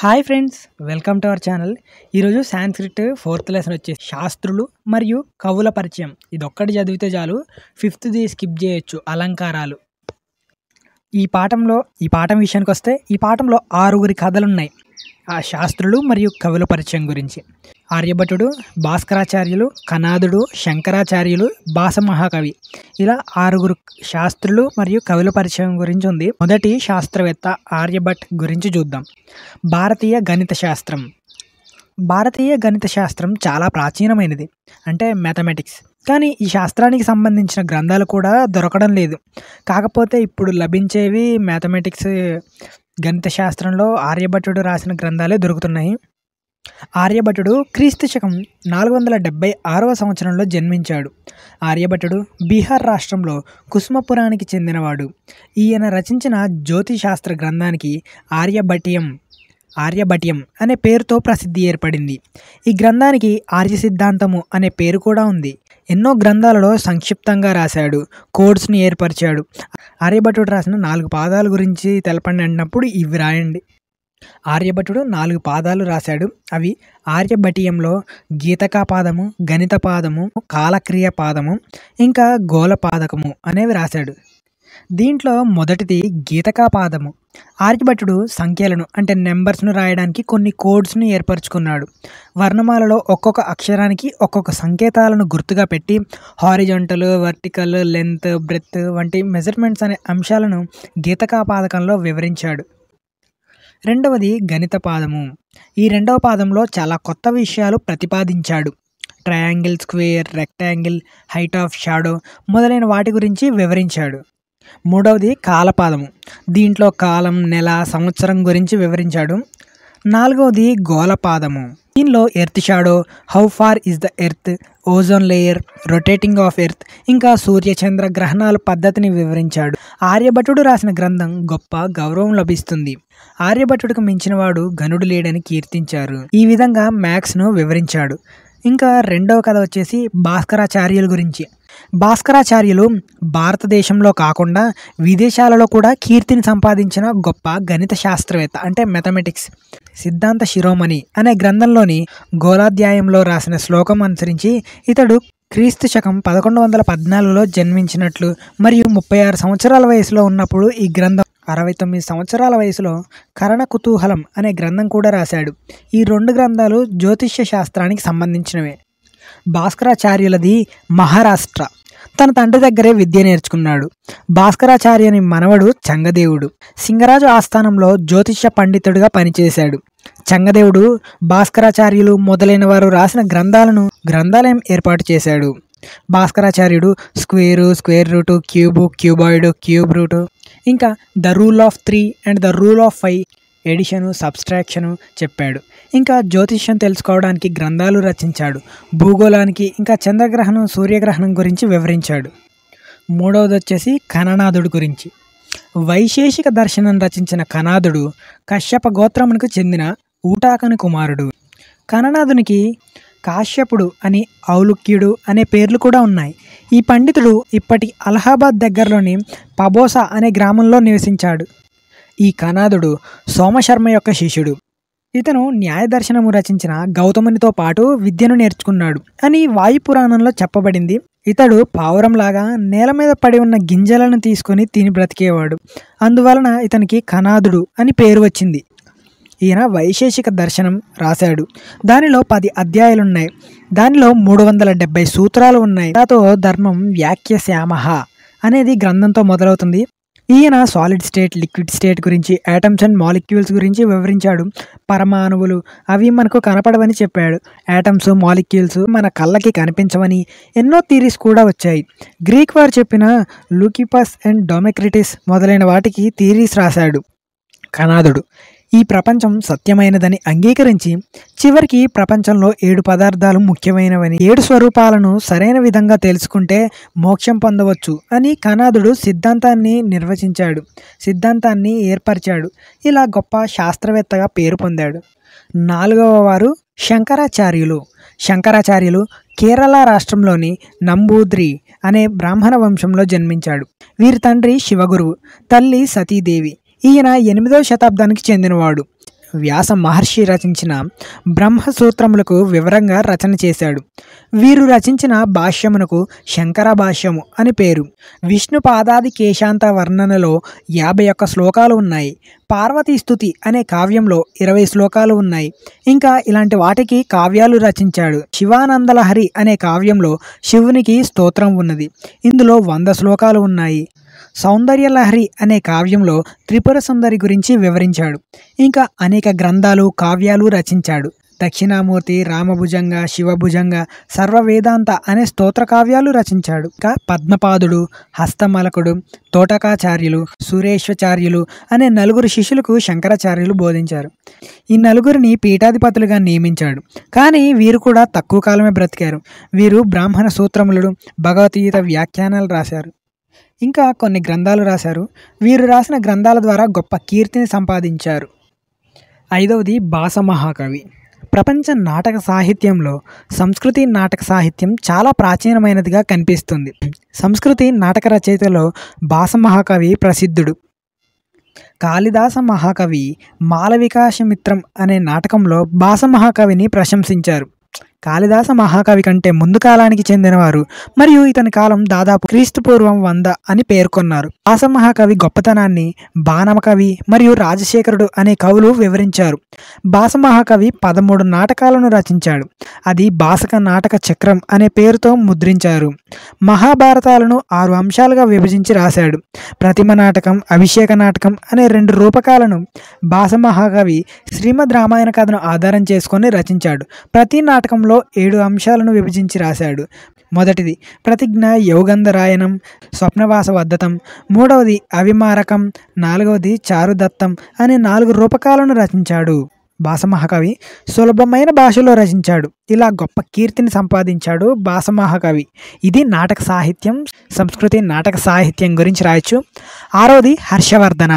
hi friends welcome to our channel ఈరోజు Sanskrit fourth lesson వచ్చే శాస్త్రులు మరియు కవుల పరిచయం ఇది ఒక్కటి చదివితే చాలు ఫిఫ్త్ది స్కిప్ చేయొచ్చు అలంకారాలు ఈ పాఠంలో ఈ పాఠం విషయానికి వస్తే ఈ పాఠంలో ఆరుగురి కథలున్నాయి ఆ శాస్త్రులు మరియు కవుల పరిచయం గురించి ఆర్యభటుడు భాస్కరాచార్యులు కనాదుడు శంకరాచార్యులు భాస మహాకవి ఇలా ఆరుగురు శాస్త్రులు మరియు కవుల పరిచయం గురించి ఉంది మొదటి శాస్త్రవేత్త ఆర్యభట్ గురించి చూద్దాం భారతీయ గణిత శాస్త్రం భారతీయ గణిత శాస్త్రం చాలా ప్రాచీనమైనది అంటే మ్యాథమెటిక్స్ కానీ ఈ శాస్త్రానికి సంబంధించిన గ్రంథాలు కూడా దొరకడం లేదు కాకపోతే ఇప్పుడు లభించేవి మ్యాథమెటిక్స్ గణిత శాస్త్రంలో ఆర్యభట్టుడు రాసిన గ్రంథాలే దొరుకుతున్నాయి ఆర్యభటుడు క్రీస్తు శకం నాలుగు వందల డెబ్బై ఆరవ సంవత్సరంలో జన్మించాడు ఆర్యభటుడు బీహార్ రాష్ట్రంలో కుసుమపురానికి చెందినవాడు ఈయన రచించిన జ్యోతిశాస్త్ర గ్రంథానికి ఆర్యభట్యం ఆర్యభట్యం అనే పేరుతో ప్రసిద్ధి ఏర్పడింది ఈ గ్రంథానికి ఆర్య సిద్ధాంతము అనే పేరు కూడా ఉంది ఎన్నో గ్రంథాలలో సంక్షిప్తంగా రాశాడు కోడ్స్ని ఏర్పరిచాడు ఆర్యభటుడు రాసిన నాలుగు పాదాల గురించి తెలపండి అన్నప్పుడు ఇవి రాయండి ఆర్యభటుడు నాలుగు పాదాలు రాశాడు అవి ఆర్యభటీయంలో గీతకా పాదము గణిత పాదము కాలక్రియ పాదము ఇంకా గోళపాదకము అనేవి రాశాడు దీంట్లో మొదటిది గీతకా పాదము ఆర్యభటుడు సంఖ్యలను అంటే నెంబర్స్ను రాయడానికి కొన్ని కోడ్స్ను ఏర్పరచుకున్నాడు వర్ణమాలలో ఒక్కొక్క అక్షరానికి ఒక్కొక్క సంకేతాలను గుర్తుగా పెట్టి హారిజంటల్ వర్టికల్ లెంత్ బ్రెత్ వంటి మెజర్మెంట్స్ అనే అంశాలను గీతకా పాదకంలో వివరించాడు రెండవది గణిత పాదము ఈ రెండవ పాదంలో చాలా కొత్త విషయాలు ప్రతిపాదించాడు triangle square rectangle height of shadow మొదలైన వాటి గురించి వివరించాడు మూడవది కాలపాదము దీంట్లో కాలం నెల సంవత్సరం గురించి వివరించాడు నాలుగవది గోలపాదము దీనిలో earth shadow how far is the earth ozone layer rotating of earth ఇంకా సూర్యచంద్ర గ్రహణాల పద్ధతిని వివరించాడు ఆర్యభటుడు రాసిన గ్రంథం గొప్ప గౌరవం లభిస్తుంది ఆర్యభటుడికి మించినవాడు గనుడు లేడని కీర్తించారు ఈ విధంగా మ్యాక్స్ను వివరించాడు ఇంకా రెండవ కథ వచ్చేసి భాస్కరాచార్యుల గురించి భాస్కరాచార్యులు భారతదేశంలో కాకుండా విదేశాలలో కూడా కీర్తిని సంపాదించిన గొప్ప గణిత శాస్త్రవేత్త అంటే మెథమెటిక్స్ సిద్ధాంత శిరోమణి అనే గ్రంథంలోని గోలాధ్యాయంలో రాసిన శ్లోకం అనుసరించి ఇతడు క్రీస్తు శకం పదకొండు వందల పద్నాలుగులో జన్మించినట్లు మరియు ముప్పై ఆరు సంవత్సరాల వయసులో ఉన్నప్పుడు ఈ గ్రంథం అరవై తొమ్మిది సంవత్సరాల వయసులో కరణ కుతూహలం అనే గ్రంథం కూడా రాశాడు ఈ రెండు గ్రంథాలు జ్యోతిష్య శాస్త్రానికి సంబంధించినవే భాస్కరాచార్యులది మహారాష్ట్ర తన తండ్రి దగ్గరే విద్య నేర్చుకున్నాడు భాస్కరాచార్యుని మనవడు చంగదేవుడు సింగరాజు ఆస్థానంలో జ్యోతిష్య పండితుడిగా పనిచేశాడు చంగదేవుడు భాస్కరాచార్యులు మొదలైన వారు రాసిన గ్రంథాలను గ్రంథాలయం ఏర్పాటు చేశాడు భాస్కరాచార్యుడు square square root cube cuboid cube root ఇంకా the rule of three and the rule of five addition subtraction చెప్పాడు ఇంకా జ్యోతిష్యం తెలుసుకోవడానికి గ్రంథాలు రచించాడు భూగోళానికి ఇంకా చంద్రగ్రహణం సూర్యగ్రహణం గురించి వివరించాడు మూడవది వచ్చేసి కననాథుడు గురించి వైశేషిక దర్శనం రచించిన కనాథుడు కశ్యప గోత్రమునికి చెందిన ఊటాకని కుమారుడు కననాథునికి కాశ్యపుడు అని ఔలుక్యుడు అనే పేర్లు కూడా ఉన్నాయి ఈ పండితుడు ఇప్పటి అలహాబాద్ దగ్గరలోని పబోసా అనే గ్రామంలో నివసించాడు ఈ కనాదుడు సోమశర్మ యొక్క శిష్యుడు ఇతను న్యాయదర్శనము రచించిన గౌతమునితో పాటు విద్యను నేర్చుకున్నాడు అని వాయుపురాణంలో చెప్పబడింది ఇతడు పావురంలాగా నేల మీద పడి ఉన్న గింజలను తీసుకుని తిని బ్రతికేవాడు అందువలన ఇతనికి కనాదుడు అని పేరు వచ్చింది ఈయన వైశేషిక దర్శనం రాశాడు దానిలో పది అధ్యాయాలున్నాయి దానిలో మూడు వందల డెబ్బై సూత్రాలు ఉన్నాయి దాతో ధర్మం వ్యాఖ్య శ్యామ అనేది గ్రంథంతో మొదలవుతుంది ఈయన సాలిడ్ స్టేట్ లిక్విడ్ స్టేట్ గురించి యాటమ్స్ అండ్ మాలిక్యూల్స్ గురించి వివరించాడు పరమాణువులు అవి మనకు కనపడవని చెప్పాడు యాటమ్స్ మాలిక్యూల్స్ మన కళ్ళకి కనిపించవని ఎన్నో థీరీస్ కూడా వచ్చాయి గ్రీక్ వారు చెప్పిన లూకిపస్ అండ్ డొమెక్రిటిస్ మొదలైన వాటికి థీరీస్ రాశాడు కణాదుడు ఈ ప్రపంచం సత్యమైనదని అంగీకరించి చివరికి ప్రపంచంలో ఏడు పదార్థాలు ముఖ్యమైనవని ఏడు స్వరూపాలను సరైన విధంగా తెలుసుకుంటే మోక్షం పొందవచ్చు అని కనాథుడు సిద్ధాంతాన్ని నిర్వచించాడు సిద్ధాంతాన్ని ఏర్పరిచాడు ఇలా గొప్ప శాస్త్రవేత్తగా పేరు పొందాడు నాలుగవ వారు శంకరాచార్యులు శంకరాచార్యులు కేరళ రాష్ట్రంలోని నంబూద్రి అనే బ్రాహ్మణ వంశంలో జన్మించాడు వీరి తండ్రి శివగురువు తల్లి సతీదేవి ఈయన ఎనిమిదవ శతాబ్దానికి చెందినవాడు వ్యాస మహర్షి రచించిన బ్రహ్మసూత్రములకు వివరంగా రచన చేశాడు వీరు రచించిన భాష్యమునకు శంకర భాష్యము అని పేరు విష్ణు పాదాది కేశాంత వర్ణనలో యాభై ఒక్క శ్లోకాలు ఉన్నాయి పార్వతీ స్థుతి అనే కావ్యంలో ఇరవై శ్లోకాలు ఉన్నాయి ఇంకా ఇలాంటి వాటికి కావ్యాలు రచించాడు శివానందలహరి అనే కావ్యంలో శివునికి స్తోత్రం ఉన్నది ఇందులో వంద శ్లోకాలు ఉన్నాయి సౌందర్యలహరి అనే కావ్యంలో త్రిపుర సుందరి గురించి వివరించాడు ఇంకా అనేక గ్రంథాలు కావ్యాలు రచించాడు దక్షిణామూర్తి రామభుజంగ శివభుజంగ సర్వవేదాంత అనే స్తోత్ర కావ్యాలు రచించాడు ఇంకా పద్మపాదుడు హస్తమలకుడు తోటకాచార్యులు సురేశ్వచార్యులు అనే నలుగురు శిష్యులకు శంకరాచార్యులు బోధించారు ఈ నలుగురిని పీఠాధిపతులుగా నియమించాడు కానీ వీరు కూడా తక్కువ కాలమే బ్రతికారు వీరు బ్రాహ్మణ సూత్రములు భగవద్గీత వ్యాఖ్యానాలు రాశారు ఇంకా కొన్ని గ్రంథాలు రాశారు వీరు రాసిన గ్రంథాల ద్వారా గొప్ప కీర్తిని సంపాదించారు ఐదవది భాస మహాకవి ప్రపంచ నాటక సాహిత్యంలో సంస్కృతి నాటక సాహిత్యం చాలా ప్రాచీనమైనదిగా కనిపిస్తుంది సంస్కృతి నాటక రచయితలో భాస మహాకవి ప్రసిద్ధుడు కాళిదాస మహాకవి మాలవికాశమిత్రం అనే నాటకంలో భాస మహాకవిని ప్రశంసించారు కాళిదాస మహాకవి కంటే ముందు కాలానికి చెందినవారు మరియు ఇతని కాలం దాదాపు క్రీస్తుపూర్వం వంద అని పేర్కొన్నారు దాస మహాకవి గొప్పతనాన్ని బాణమకవి మరియు రాజశేఖరుడు అనే కవులు వివరించారు బాస మహాకవి పదమూడు నాటకాలను రచించాడు అది బాసక నాటక చక్రం అనే పేరుతో ముద్రించారు మహాభారతాలను ఆరు అంశాలుగా విభజించి రాశాడు ప్రతిమ నాటకం అభిషేక నాటకం అనే రెండు రూపకాలను బాస మహాకవి శ్రీమద్ రామాయణ కథను ఆధారం చేసుకొని రచించాడు ప్రతి నాటకంలో గ్రంథంలో ఏడు అంశాలను విభజించి రాశాడు మొదటిది ప్రతిజ్ఞ యోగంధరాయనం స్వప్నవాస వద్దతం మూడవది అవిమారకం నాలుగవది చారుదత్తం అనే నాలుగు రూపకాలను రచించాడు బాసమహాకవి సులభమైన భాషలో రచించాడు ఇలా గొప్ప కీర్తిని సంపాదించాడు బాసమహాకవి ఇది నాటక సాహిత్యం సంస్కృతి నాటక సాహిత్యం గురించి రాయొచ్చు ఆరవది హర్షవర్ధన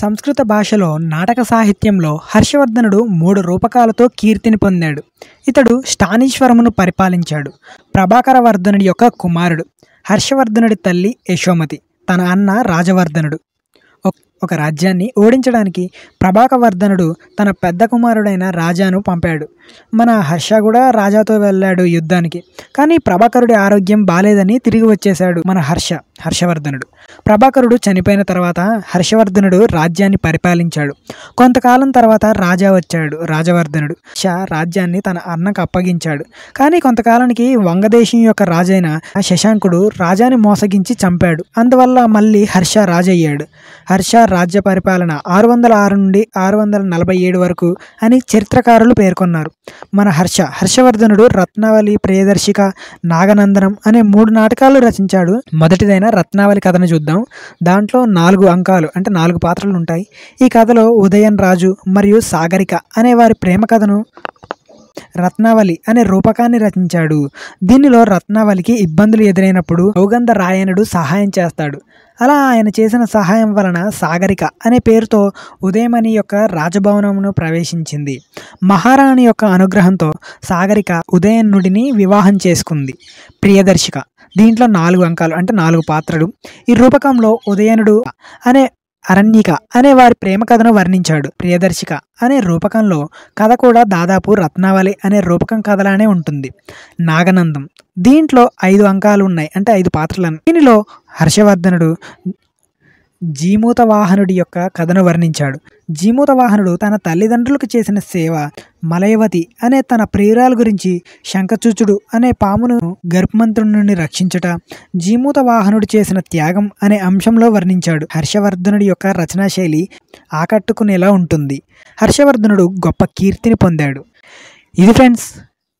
సంస్కృత భాషలో నాటక సాహిత్యంలో హర్షవర్ధనుడు మూడు రూపకాలతో కీర్తిని పొందాడు ఇతడు స్థానీశ్వరమును పరిపాలించాడు ప్రభాకర వర్ధనుడి యొక్క కుమారుడు హర్షవర్ధనుడి తల్లి యశోమతి తన అన్న రాజవర్ధనుడు ఒక రాజ్యాన్ని ఓడించడానికి ప్రభాకవర్ధనుడు తన పెద్ద కుమారుడైన రాజాను పంపాడు మన హర్ష కూడా రాజాతో వెళ్ళాడు యుద్ధానికి కానీ ప్రభాకరుడి ఆరోగ్యం బాలేదని తిరిగి వచ్చేశాడు మన హర్ష హర్షవర్ధనుడు ప్రభాకరుడు చనిపోయిన తర్వాత హర్షవర్ధనుడు రాజ్యాన్ని పరిపాలించాడు కొంతకాలం తర్వాత రాజా వచ్చాడు రాజవర్ధనుడు షా రాజ్యాన్ని తన అన్నకు అప్పగించాడు కానీ కొంతకాలానికి వంగదేశం యొక్క రాజైన శశాంకుడు రాజాని మోసగించి చంపాడు అందువల్ల మళ్ళీ హర్ష రాజయ్యాడు హర్ష రాజ్య పరిపాలన ఆరు వందల ఆరు నుండి ఆరు వందల నలభై ఏడు వరకు అని చరిత్రకారులు పేర్కొన్నారు మన హర్ష హర్షవర్ధనుడు రత్నావళి ప్రియదర్శిక నాగనందనం అనే మూడు నాటకాలు రచించాడు మొదటిదైన రత్నావళి కథను చూద్దాం చూస్తున్నాం దాంట్లో నాలుగు అంకాలు అంటే నాలుగు పాత్రలు ఉంటాయి ఈ కథలో ఉదయన్ రాజు మరియు సాగరిక అనే వారి ప్రేమ కథను రత్నావళి అనే రూపకాన్ని రచించాడు దీనిలో రత్నావళికి ఇబ్బందులు ఎదురైనప్పుడు సౌగంధ రాయణుడు సహాయం చేస్తాడు అలా ఆయన చేసిన సహాయం వలన సాగరిక అనే పేరుతో ఉదయమణి యొక్క రాజభవనమును ప్రవేశించింది మహారాణి యొక్క అనుగ్రహంతో సాగరిక ఉదయనుడిని వివాహం చేసుకుంది ప్రియదర్శిక దీంట్లో నాలుగు అంకాలు అంటే నాలుగు పాత్రలు ఈ రూపకంలో ఉదయనుడు అనే అరణ్యిక అనే వారి ప్రేమ కథను వర్ణించాడు ప్రియదర్శిక అనే రూపకంలో కథ కూడా దాదాపు రత్నావళి అనే రూపకం కథలానే ఉంటుంది నాగనందం దీంట్లో ఐదు అంకాలు ఉన్నాయి అంటే ఐదు పాత్రలు దీనిలో హర్షవర్ధనుడు వాహనుడి యొక్క కథను వర్ణించాడు వాహనుడు తన తల్లిదండ్రులకు చేసిన సేవ మలయవతి అనే తన ప్రియురాల గురించి శంఖచూచుడు అనే పామును గర్భమంత్రుడి నుండి రక్షించట జీమూత వాహనుడు చేసిన త్యాగం అనే అంశంలో వర్ణించాడు హర్షవర్ధనుడి యొక్క రచనా శైలి ఆకట్టుకునేలా ఉంటుంది హర్షవర్ధనుడు గొప్ప కీర్తిని పొందాడు ఇది ఫ్రెండ్స్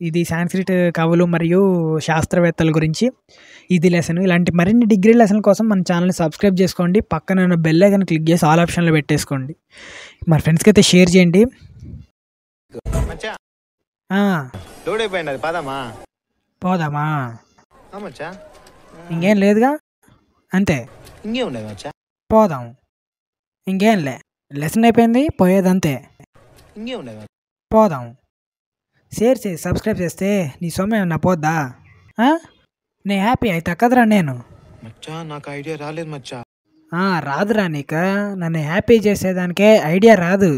ఇది సాంస్క్రిట్ కవులు మరియు శాస్త్రవేత్తల గురించి ఇది లెసన్ ఇలాంటి మరిన్ని డిగ్రీ లెసన్ కోసం మన ఛానల్ని సబ్స్క్రైబ్ చేసుకోండి పక్కన బెల్ ఐకన్ క్లిక్ చేసి ఆల్ ఆప్షన్లో పెట్టేసుకోండి మరి ఫ్రెండ్స్కి అయితే షేర్ చేయండి పోదామా ఇంకేం లేదుగా అంతే పోదాం ఇంకేం లే లెసన్ అయిపోయింది పోయేది అంతే పోదాం షేర్ చేసి సబ్స్క్రైబ్ చేస్తే నీ సొమ్మే నా పోద్దా నే హ్యాపీ అయితే కదరా నేను మచ్చా నాకు ఐడియా రాలేదు మచ్చా రాదురా నీక నన్ను హ్యాపీ చేసేదానికే ఐడియా రాదు